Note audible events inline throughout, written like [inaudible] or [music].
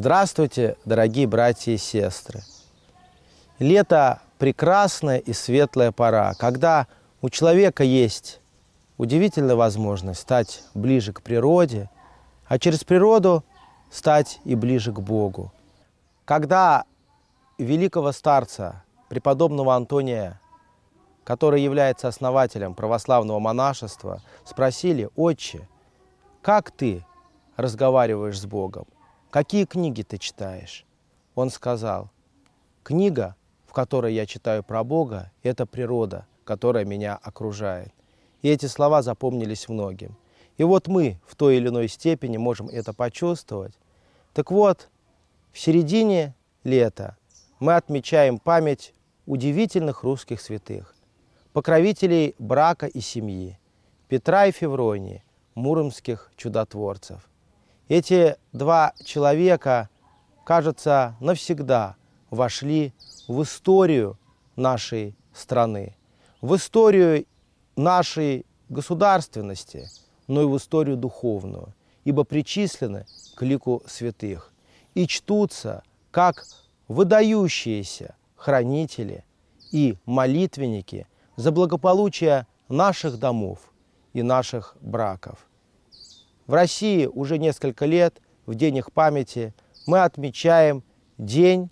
Здравствуйте, дорогие братья и сестры! Лето – прекрасная и светлая пора, когда у человека есть удивительная возможность стать ближе к природе, а через природу стать и ближе к Богу. Когда великого старца, преподобного Антония, который является основателем православного монашества, спросили, «Отче, как ты разговариваешь с Богом?» какие книги ты читаешь? Он сказал, книга, в которой я читаю про Бога, это природа, которая меня окружает. И эти слова запомнились многим. И вот мы в той или иной степени можем это почувствовать. Так вот, в середине лета мы отмечаем память удивительных русских святых, покровителей брака и семьи, Петра и Февронии, муромских чудотворцев – эти два человека, кажется, навсегда вошли в историю нашей страны, в историю нашей государственности, но и в историю духовную, ибо причислены к лику святых и чтутся как выдающиеся хранители и молитвенники за благополучие наших домов и наших браков. В России уже несколько лет, в День их памяти, мы отмечаем День,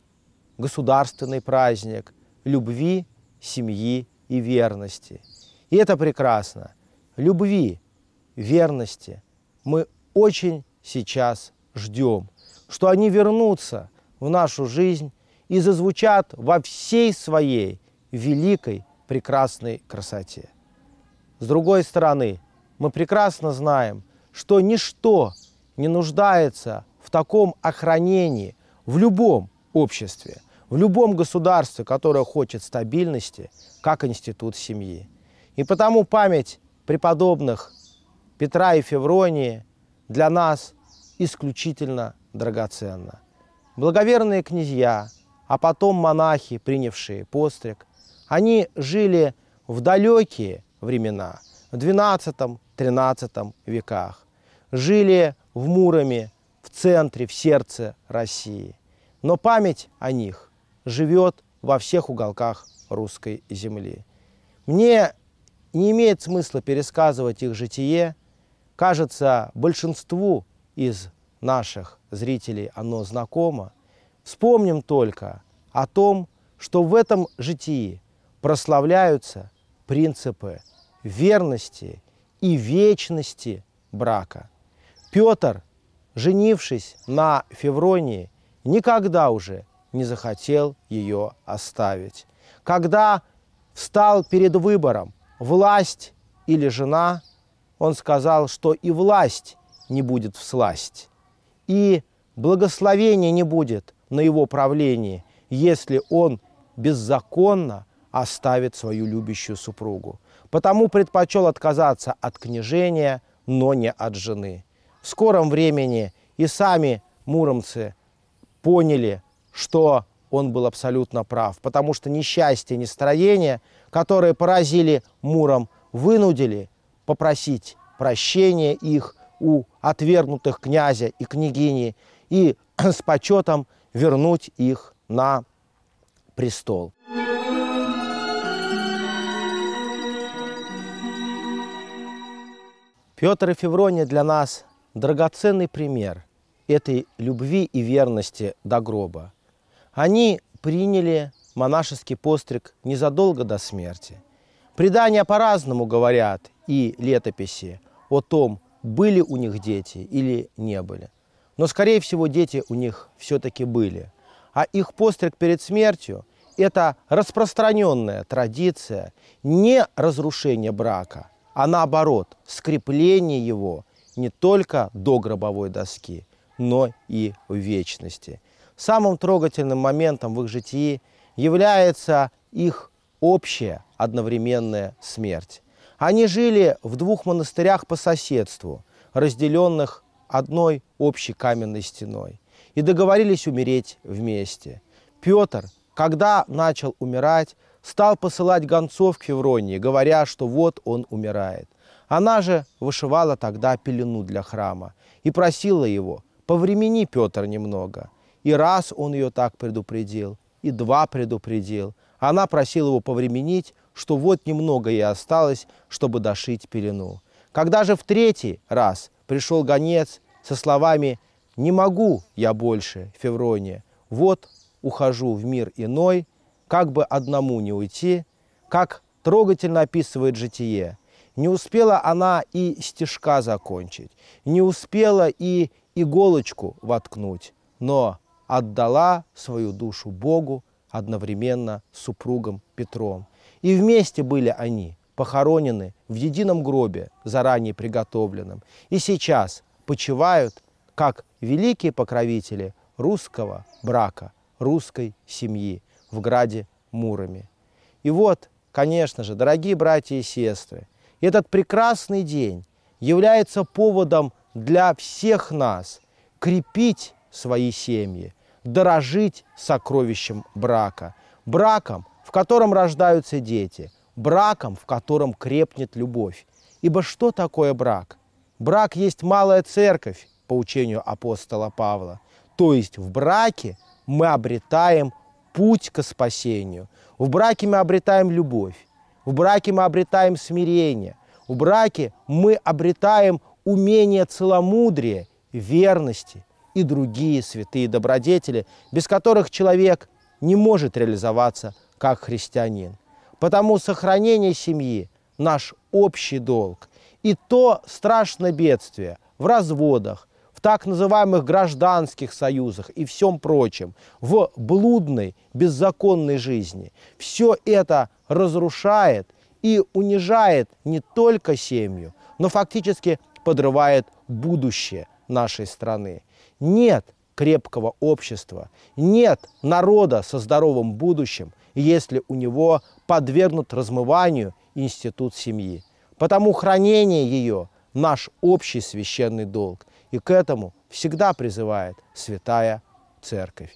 государственный праздник любви, семьи и верности. И это прекрасно. Любви, верности мы очень сейчас ждем, что они вернутся в нашу жизнь и зазвучат во всей своей великой, прекрасной красоте. С другой стороны, мы прекрасно знаем, что ничто не нуждается в таком охранении в любом обществе, в любом государстве, которое хочет стабильности, как институт семьи. И потому память преподобных Петра и Февронии для нас исключительно драгоценна. Благоверные князья, а потом монахи, принявшие постриг, они жили в далекие времена, в XII-XIII веках жили в Муроме, в центре, в сердце России. Но память о них живет во всех уголках русской земли. Мне не имеет смысла пересказывать их житие. Кажется, большинству из наших зрителей оно знакомо. Вспомним только о том, что в этом житии прославляются принципы верности и вечности брака – Петр, женившись на Февронии, никогда уже не захотел ее оставить. Когда встал перед выбором власть или жена, он сказал, что и власть не будет в сласть, и благословения не будет на его правлении, если он беззаконно оставит свою любящую супругу. Потому предпочел отказаться от княжения, но не от жены в скором времени и сами муромцы поняли, что он был абсолютно прав, потому что несчастье, нестроение, которые поразили Муром, вынудили попросить прощения их у отвергнутых князя и княгини и [clears throat] с почетом вернуть их на престол. Петр и Феврония для нас драгоценный пример этой любви и верности до гроба. Они приняли монашеский постриг незадолго до смерти. Предания по-разному говорят и летописи о том, были у них дети или не были. Но, скорее всего, дети у них все-таки были. А их постриг перед смертью – это распространенная традиция не разрушения брака, а наоборот, скрепление его не только до гробовой доски, но и в вечности. Самым трогательным моментом в их житии является их общая одновременная смерть. Они жили в двух монастырях по соседству, разделенных одной общей каменной стеной, и договорились умереть вместе. Петр, когда начал умирать, стал посылать гонцов к Февронии, говоря, что вот он умирает. Она же вышивала тогда пелену для храма и просила его, повремени, Петр, немного. И раз он ее так предупредил, и два предупредил. Она просила его повременить, что вот немного ей осталось, чтобы дошить пелену. Когда же в третий раз пришел гонец со словами «Не могу я больше, Феврония, вот ухожу в мир иной, как бы одному не уйти», как трогательно описывает житие – не успела она и стежка закончить, не успела и иголочку воткнуть, но отдала свою душу Богу одновременно с супругом Петром. И вместе были они похоронены в едином гробе, заранее приготовленном, и сейчас почивают как великие покровители русского брака, русской семьи в граде Муроме. И вот, конечно же, дорогие братья и сестры, этот прекрасный день является поводом для всех нас крепить свои семьи, дорожить сокровищем брака, браком, в котором рождаются дети, браком, в котором крепнет любовь. Ибо что такое брак? Брак есть малая церковь, по учению апостола Павла. То есть в браке мы обретаем путь к спасению. В браке мы обретаем любовь. В браке мы обретаем смирение. В браке мы обретаем умение целомудрия, верности и другие святые добродетели, без которых человек не может реализоваться как христианин. Потому сохранение семьи – наш общий долг. И то страшное бедствие в разводах, в так называемых гражданских союзах и всем прочем, в блудной, беззаконной жизни. Все это разрушает и унижает не только семью, но фактически подрывает будущее нашей страны. Нет крепкого общества, нет народа со здоровым будущим, если у него подвергнут размыванию институт семьи. Потому хранение ее – наш общий священный долг. И к этому всегда призывает Святая Церковь.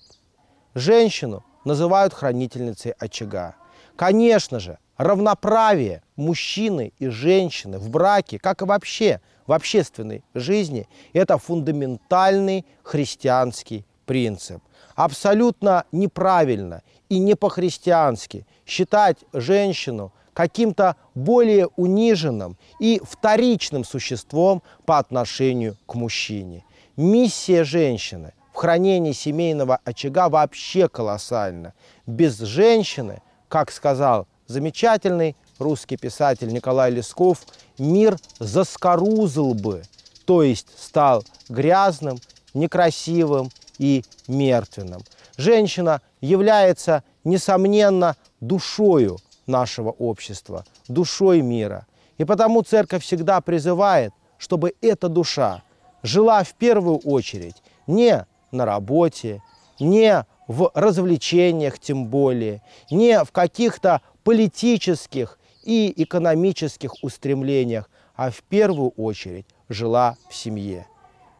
Женщину называют хранительницей очага. Конечно же, равноправие мужчины и женщины в браке, как и вообще в общественной жизни, это фундаментальный христианский принцип. Абсолютно неправильно и не по-христиански считать женщину каким-то более униженным и вторичным существом по отношению к мужчине. Миссия женщины в хранении семейного очага вообще колоссальна. Без женщины – как сказал замечательный русский писатель Николай Лесков, мир заскорузл бы, то есть стал грязным, некрасивым и мертвенным. Женщина является, несомненно, душою нашего общества, душой мира. И потому церковь всегда призывает, чтобы эта душа жила в первую очередь не на работе, не в развлечениях тем более, не в каких-то политических и экономических устремлениях, а в первую очередь жила в семье.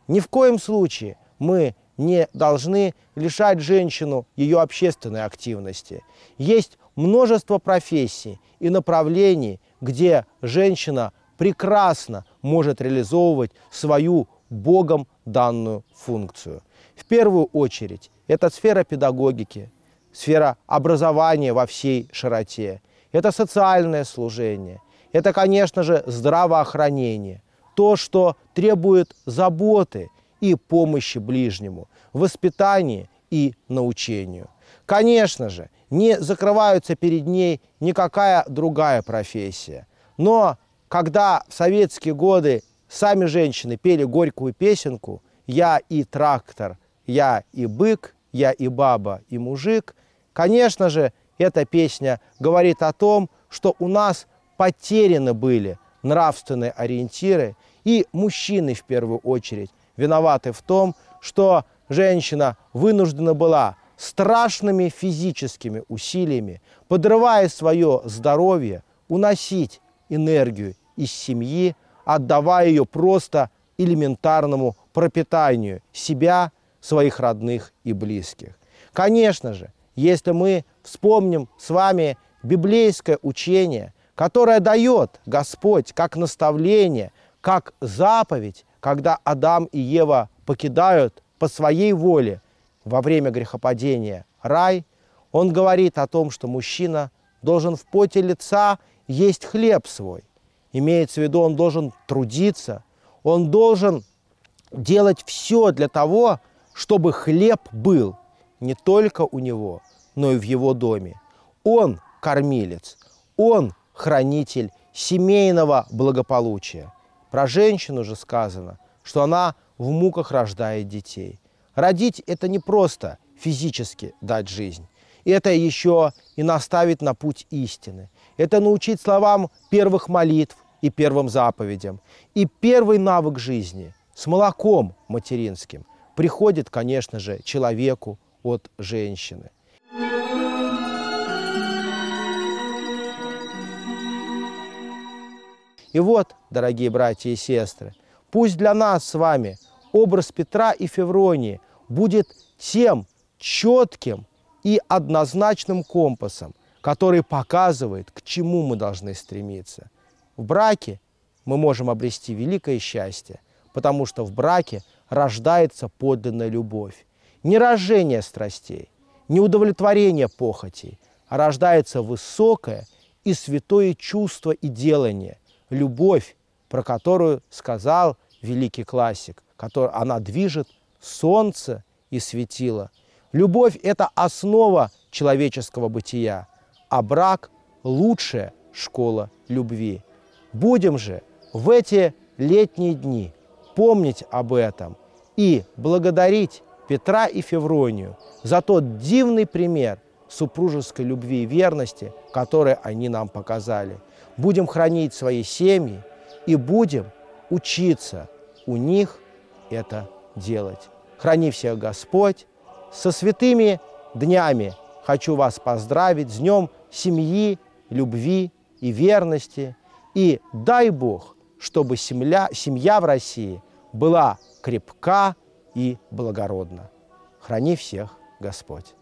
Ни в коем случае мы не должны лишать женщину ее общественной активности. Есть множество профессий и направлений, где женщина прекрасно может реализовывать свою Богом данную функцию. В первую очередь это сфера педагогики, сфера образования во всей широте. Это социальное служение. Это, конечно же, здравоохранение. То, что требует заботы и помощи ближнему, воспитание и научению. Конечно же, не закрываются перед ней никакая другая профессия. Но когда в советские годы сами женщины пели горькую песенку «Я и трактор, я и бык», я и баба, и мужик. Конечно же, эта песня говорит о том, что у нас потеряны были нравственные ориентиры, и мужчины в первую очередь виноваты в том, что женщина вынуждена была страшными физическими усилиями, подрывая свое здоровье, уносить энергию из семьи, отдавая ее просто элементарному пропитанию себя своих родных и близких. Конечно же, если мы вспомним с вами библейское учение, которое дает Господь как наставление, как заповедь, когда Адам и Ева покидают по своей воле во время грехопадения рай, он говорит о том, что мужчина должен в поте лица есть хлеб свой. Имеется в виду, он должен трудиться, он должен делать все для того, чтобы хлеб был не только у него, но и в его доме. Он кормилец, он хранитель семейного благополучия. Про женщину же сказано, что она в муках рождает детей. Родить – это не просто физически дать жизнь. Это еще и наставить на путь истины. Это научить словам первых молитв и первым заповедям. И первый навык жизни – с молоком материнским приходит, конечно же, человеку от женщины. И вот, дорогие братья и сестры, пусть для нас с вами образ Петра и Февронии будет тем четким и однозначным компасом, который показывает, к чему мы должны стремиться. В браке мы можем обрести великое счастье, потому что в браке – рождается подлинная любовь. Не рожение страстей, не удовлетворение похотей, а рождается высокое и святое чувство и делание, любовь, про которую сказал великий классик, который она движет солнце и светило. Любовь – это основа человеческого бытия, а брак – лучшая школа любви. Будем же в эти летние дни – помнить об этом и благодарить Петра и Февронию за тот дивный пример супружеской любви и верности, который они нам показали. Будем хранить свои семьи и будем учиться у них это делать. Храни всех Господь. Со святыми днями хочу вас поздравить с Днем семьи, любви и верности. И дай Бог, чтобы семья, семья в России – была крепка и благородна. Храни всех Господь.